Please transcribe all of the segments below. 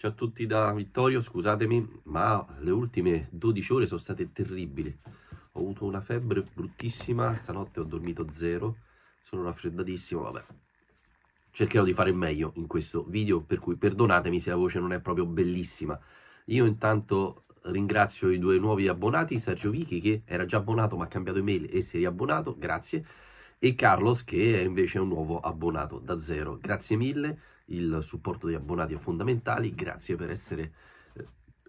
Ciao a tutti da Vittorio, scusatemi, ma le ultime 12 ore sono state terribili. Ho avuto una febbre bruttissima, stanotte ho dormito zero, sono raffreddatissimo, vabbè. Cercherò di fare meglio in questo video, per cui perdonatemi se la voce non è proprio bellissima. Io intanto ringrazio i due nuovi abbonati, Sergio Vichi che era già abbonato ma ha cambiato email e si è riabbonato, grazie, e Carlos che è invece un nuovo abbonato da zero. Grazie mille il supporto degli abbonati è fondamentale. Grazie per essere, eh,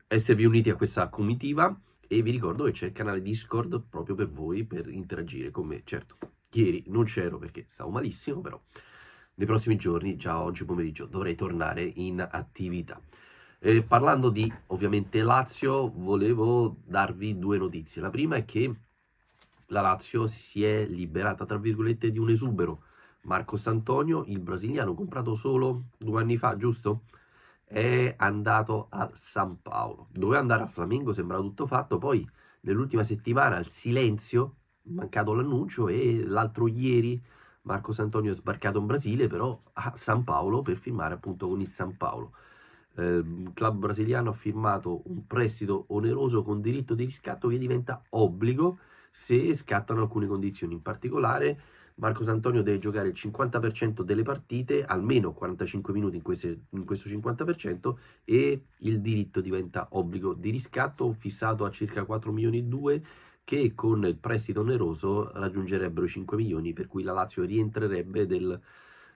esservi uniti a questa comitiva e vi ricordo che c'è il canale Discord proprio per voi, per interagire con me. Certo, ieri non c'ero perché stavo malissimo, però nei prossimi giorni, già oggi pomeriggio, dovrei tornare in attività. Eh, parlando di ovviamente Lazio, volevo darvi due notizie. La prima è che la Lazio si è liberata, tra virgolette, di un esubero Marcos Antonio, il brasiliano comprato solo due anni fa, giusto? È andato al San Paolo. Doveva andare a Flamengo, sembrava tutto fatto, poi nell'ultima settimana al silenzio, mancato l'annuncio e l'altro ieri Marcos Antonio è sbarcato in Brasile, però a San Paolo per firmare appunto con il San Paolo. il ehm, club brasiliano ha firmato un prestito oneroso con diritto di riscatto che diventa obbligo se scattano alcune condizioni, in particolare Marcos Antonio deve giocare il 50% delle partite, almeno 45 minuti in, queste, in, questo 50%, e il diritto diventa obbligo di riscatto fissato a circa 4 milioni e 2 che con il prestito oneroso raggiungerebbero 5 milioni, per cui la Lazio rientrerebbe del,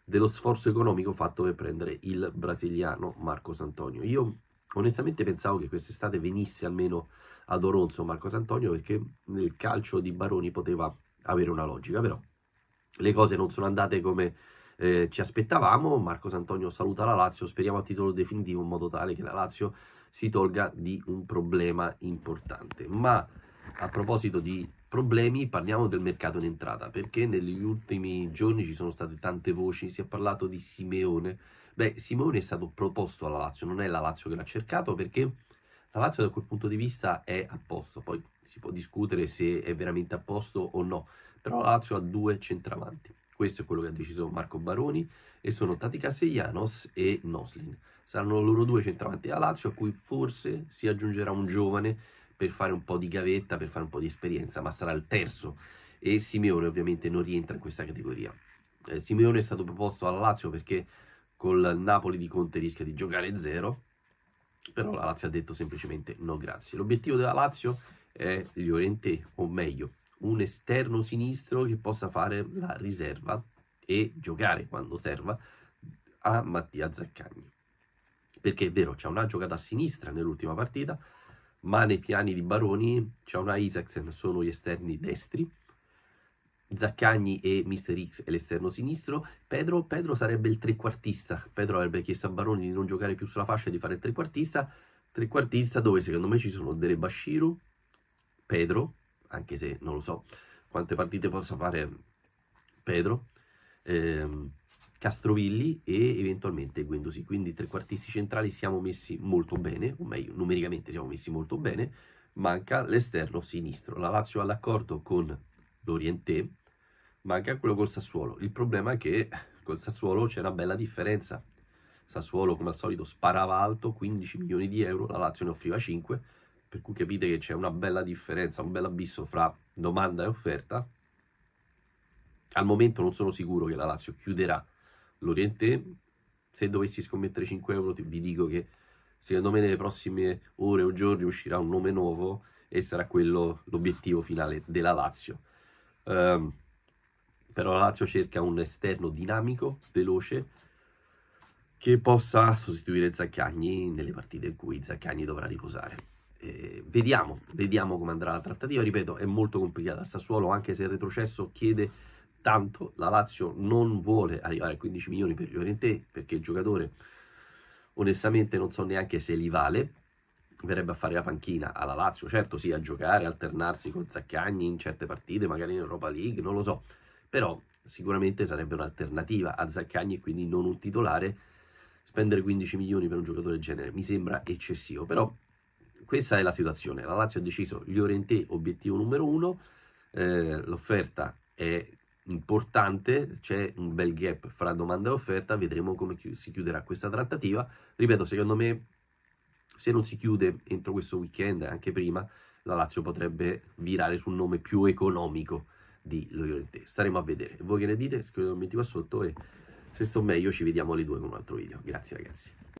dello sforzo economico fatto per prendere il brasiliano Marcos Antonio. Io onestamente pensavo che quest'estate venisse almeno ad Oronzo Marcos Antonio perché nel calcio di Baroni poteva avere una logica, però le cose non sono andate come eh, ci aspettavamo. Marcos Antonio saluta la Lazio, speriamo a titolo definitivo in modo tale che la Lazio si tolga di un problema importante. Ma a proposito di problemi, parliamo del mercato in entrata, perché negli ultimi giorni ci sono state tante voci, si è parlato di Simeone. Beh, Simeone è stato proposto alla Lazio, non è la Lazio che l'ha cercato perché la Lazio da quel punto di vista è a posto, poi si può discutere se è veramente a posto o no, però la Lazio ha due centravanti. Questo è quello che ha deciso Marco Baroni e sono Tati Castellanos e Noslin. Saranno loro due centravanti della Lazio a cui forse si aggiungerà un giovane per fare un po' di gavetta, per fare un po' di esperienza, ma sarà il terzo e Simeone ovviamente non rientra in questa categoria. Eh, Simeone è stato proposto alla Lazio perché col Napoli di Conte rischia di giocare zero, però la Lazio ha detto semplicemente no grazie. L'obiettivo della Lazio è gli Llorente, o meglio un esterno sinistro che possa fare la riserva e giocare quando serva a Mattia Zaccagni. Perché è vero, c'è una giocata a sinistra nell'ultima partita, ma nei piani di Baroni c'è una Isaacsen, sono gli esterni destri. Zaccagni e Mr. X è l'esterno sinistro. Pedro, Pedro sarebbe il trequartista. Pedro avrebbe chiesto a Baroni di non giocare più sulla fascia e di fare il trequartista. Trequartista dove secondo me ci sono Dere Bashiru, Pedro, anche se non lo so quante partite possa fare Pedro, ehm, Castrovilli e eventualmente Guendouzi. Quindi tre quartisti centrali siamo messi molto bene, o meglio, numericamente siamo messi molto bene, manca l'esterno sinistro. La Lazio ha l'accordo con l'Orientè, manca quello col Sassuolo. Il problema è che col Sassuolo c'è una bella differenza. Sassuolo, come al solito, sparava alto, 15 milioni di euro, la Lazio ne offriva 5 per cui capite che c'è una bella differenza, un bel abisso fra domanda e offerta. Al momento non sono sicuro che la Lazio chiuderà l'Oriente. Se dovessi scommettere 5 euro, vi dico che secondo me nelle prossime ore o giorni uscirà un nome nuovo e sarà quello l'obiettivo finale della Lazio. Um, però la Lazio cerca un esterno dinamico, veloce, che possa sostituire Zaccagni nelle partite in cui Zaccagni dovrà riposare. Eh, vediamo, vediamo come andrà la trattativa. Ripeto, è molto complicata. Sassuolo, anche se il retrocesso chiede tanto, la Lazio non vuole arrivare a 15 milioni per Llorente perché il giocatore, onestamente, non so neanche se li vale. Verrebbe a fare la panchina alla Lazio, certo, sì, a giocare, alternarsi con Zaccagni in certe partite, magari in Europa League, non lo so, però sicuramente sarebbe un'alternativa a Zaccagni e quindi non un titolare. Spendere 15 milioni per un giocatore del genere mi sembra eccessivo, però questa è la situazione. La Lazio ha deciso gli Orientè obiettivo numero uno, eh, l'offerta è importante, c'è un bel gap fra domanda e offerta, vedremo come chi- si chiuderà questa trattativa. Ripeto, secondo me se non si chiude entro questo weekend, anche prima, la Lazio potrebbe virare sul nome più economico di Llorente. Staremo a vedere. Voi che ne dite? Scrivete un commenti qua sotto e se sto meglio ci vediamo alle due con un altro video. Grazie ragazzi.